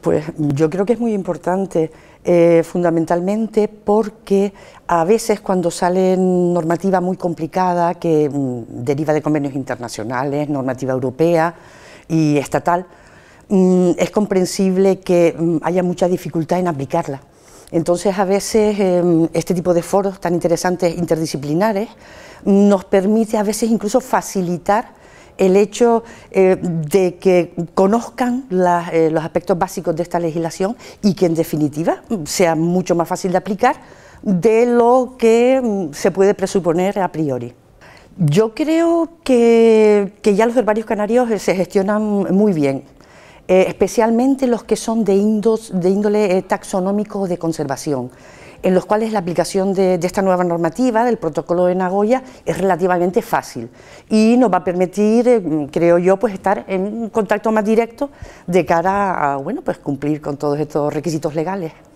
Pues yo creo que es muy importante, eh, fundamentalmente porque a veces cuando sale normativa muy complicada que mm, deriva de convenios internacionales, normativa europea y estatal, mm, es comprensible que mm, haya mucha dificultad en aplicarla. Entonces a veces em, este tipo de foros tan interesantes interdisciplinares nos permite a veces incluso facilitar el hecho eh, de que conozcan eh, los aspectos básicos de esta legislación y que en definitiva sea mucho más fácil de aplicar de lo que mm, se puede presuponer a priori. Yo creo que, ya los herbarios canarios eh, se gestionan muy bien, especialmente los que son de, de índole taxonómico de conservación en los cuales la aplicación de, esta nueva normativa, del protocolo de Nagoya, es relativamente fácil y nos va a permitir, eh, creo yo, pues estar en un contacto más directo de cara a bueno, pues cumplir con todos estos requisitos legales.